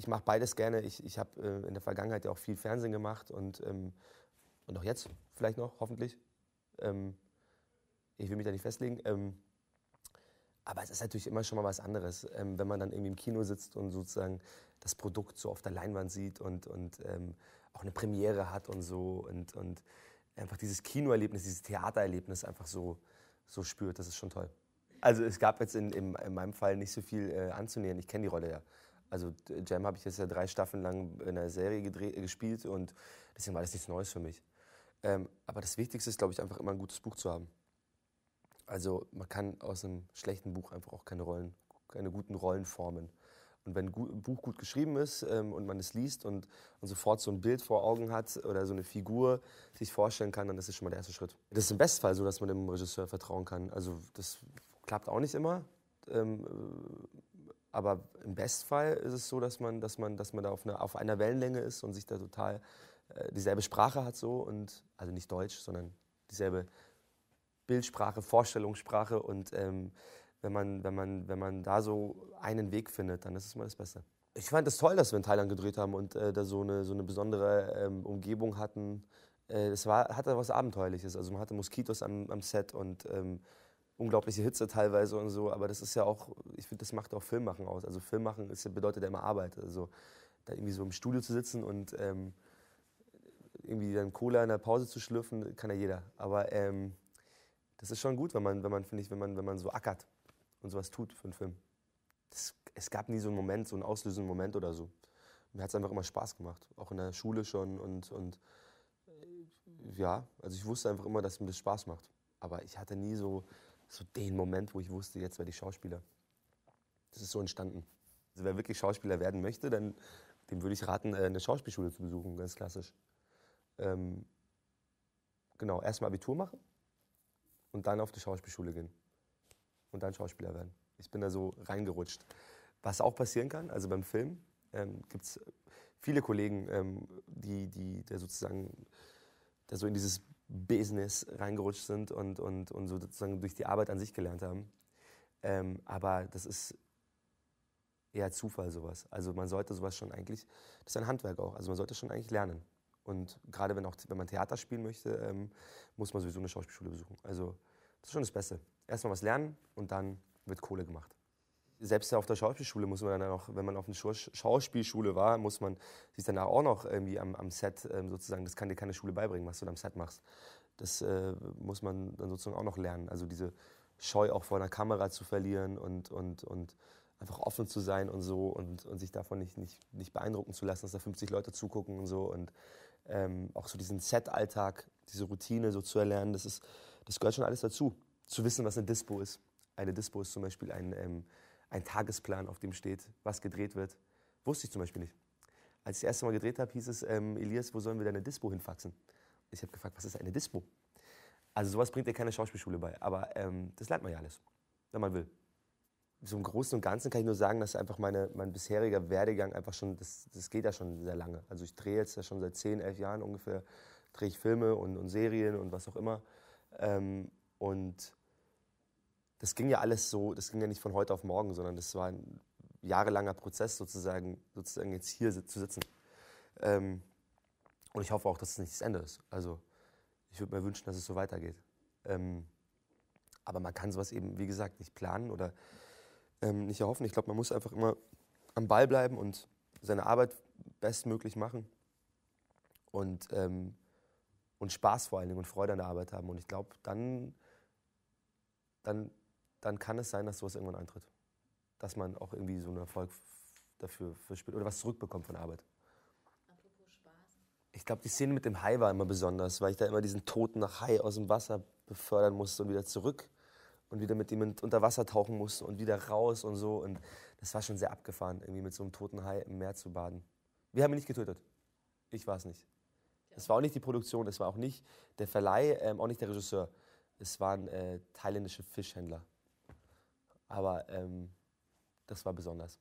ich mache beides gerne. Ich, ich habe äh, in der Vergangenheit ja auch viel Fernsehen gemacht und, ähm, und auch jetzt vielleicht noch, hoffentlich. Ähm, ich will mich da nicht festlegen. Ähm, aber es ist natürlich immer schon mal was anderes, ähm, wenn man dann irgendwie im Kino sitzt und sozusagen das Produkt so auf der Leinwand sieht und, und ähm, auch eine Premiere hat und so und, und einfach dieses Kinoerlebnis, dieses Theatererlebnis einfach so, so spürt. Das ist schon toll. Also es gab jetzt in, in, in meinem Fall nicht so viel äh, anzunähern. Ich kenne die Rolle ja. Also äh, Jam habe ich jetzt ja drei Staffeln lang in der Serie gedreht, äh, gespielt und deswegen war das nichts Neues für mich. Ähm, aber das Wichtigste ist, glaube ich, einfach immer ein gutes Buch zu haben. Also man kann aus einem schlechten Buch einfach auch keine Rollen, keine guten Rollen formen. Und wenn ein Buch gut geschrieben ist ähm, und man es liest und, und, sofort so ein Bild vor Augen hat oder so eine Figur sich vorstellen kann, dann ist das schon mal der erste Schritt. Das ist im Bestfall so, dass man dem Regisseur vertrauen kann. Also das klappt auch nicht immer. Ähm, aber im Bestfall ist es so, dass man, dass man, dass man da auf, eine, auf einer Wellenlänge ist und sich da total äh, dieselbe Sprache hat so und also nicht Deutsch, sondern dieselbe Bildsprache, Vorstellungssprache und ähm, wenn man, wenn, man, wenn man da so einen Weg findet, dann ist es mal das Beste. Ich fand es das toll, dass wir in Thailand gedreht haben und äh, da so eine, so eine besondere ähm, Umgebung hatten. Äh, es war, hatte was Abenteuerliches. Also man hatte Moskitos am, am Set und ähm, unglaubliche Hitze teilweise und so, aber das ist ja auch, ich finde, das macht auch Filmmachen aus. Also Filmmachen ist, bedeutet ja immer Arbeit. Also da irgendwie so im Studio zu sitzen und ähm, irgendwie dann Cola in der Pause zu schlürfen, kann ja jeder. Aber ähm, das ist schon gut, wenn man, wenn man finde ich, wenn man, wenn man so ackert und sowas tut für einen Film. Das, es gab nie so einen Moment, so einen auslösenden Moment oder so. Mir hat es einfach immer Spaß gemacht, auch in der Schule schon und, und äh, ja, also ich wusste einfach immer, dass mir das Spaß macht. Aber ich hatte nie so, so den Moment, wo ich wusste, jetzt werde ich Schauspieler. Das ist so entstanden. Also wer wirklich Schauspieler werden möchte, dann, dem würde ich raten, äh, eine Schauspielschule zu besuchen, ganz klassisch. Ähm, genau, erstmal Abitur machen und dann auf die Schauspielschule gehen und dann Schauspieler werden. Ich bin da so reingerutscht. Was auch passieren kann, also beim Film ähm, gibt es viele Kollegen, ähm, die, die da sozusagen da so in dieses Business reingerutscht sind und, und, und sozusagen durch die Arbeit an sich gelernt haben. Ähm, aber das ist eher Zufall sowas. Also man sollte sowas schon eigentlich, das ist ein Handwerk auch, also man sollte schon eigentlich lernen. Und gerade wenn, auch, wenn man Theater spielen möchte, ähm, muss man sowieso eine Schauspielschule besuchen. Also das ist schon das Beste. Erstmal was lernen und dann wird Kohle gemacht selbst auf der Schauspielschule muss man dann auch, wenn man auf einer Schauspielschule war, muss man sich danach auch noch irgendwie am, am Set ähm, sozusagen, das kann dir keine Schule beibringen, was du am Set machst. Das äh, muss man dann sozusagen auch noch lernen. Also diese Scheu auch vor einer Kamera zu verlieren und, und, und einfach offen zu sein und so und, und sich davon nicht, nicht, nicht beeindrucken zu lassen, dass da 50 Leute zugucken und so und ähm, auch so diesen Set-Alltag, diese Routine so zu erlernen, das, ist, das gehört schon alles dazu. Zu wissen, was eine Dispo ist. Eine Dispo ist zum Beispiel ein, ähm, ein Tagesplan, auf dem steht, was gedreht wird. Wusste ich zum Beispiel nicht. Als ich das erste Mal gedreht habe, hieß es, ähm, Elias, wo sollen wir deine Dispo hinfaxen? Ich habe gefragt, was ist eine Dispo? Also sowas bringt dir keine Schauspielschule bei, aber ähm, das lernt man ja alles, wenn man will. So im Großen und Ganzen kann ich nur sagen, dass einfach meine, mein bisheriger Werdegang einfach schon, das, das geht ja schon sehr lange. Also ich drehe jetzt ja schon seit 10, 11 Jahren ungefähr, drehe ich Filme und, und Serien und was auch immer. Ähm, und das ging ja alles so, das ging ja nicht von heute auf morgen, sondern das war ein jahrelanger Prozess sozusagen, sozusagen jetzt hier zu sitzen. Ähm, und ich hoffe auch, dass es nicht das Ende ist. Also ich würde mir wünschen, dass es so weitergeht. Ähm, aber man kann sowas eben, wie gesagt, nicht planen oder ähm, nicht erhoffen. Ich glaube, man muss einfach immer am Ball bleiben und seine Arbeit bestmöglich machen und, ähm, und Spaß vor allen Dingen und Freude an der Arbeit haben. Und ich glaube, dann, dann dann kann es sein, dass sowas irgendwann eintritt. Dass man auch irgendwie so einen Erfolg dafür verspielt oder was zurückbekommt von Arbeit. Apropos Spaß. Ich glaube, die Szene mit dem Hai war immer besonders, weil ich da immer diesen toten Hai aus dem Wasser befördern musste und wieder zurück und wieder mit ihm unter Wasser tauchen musste und wieder raus und so. Und das war schon sehr abgefahren, irgendwie mit so einem toten Hai im Meer zu baden. Wir haben ihn nicht getötet. Ich war es nicht. Es war auch nicht die Produktion, es war auch nicht der Verleih, ähm, auch nicht der Regisseur. Es waren äh, thailändische Fischhändler. Aber ähm, das war besonders.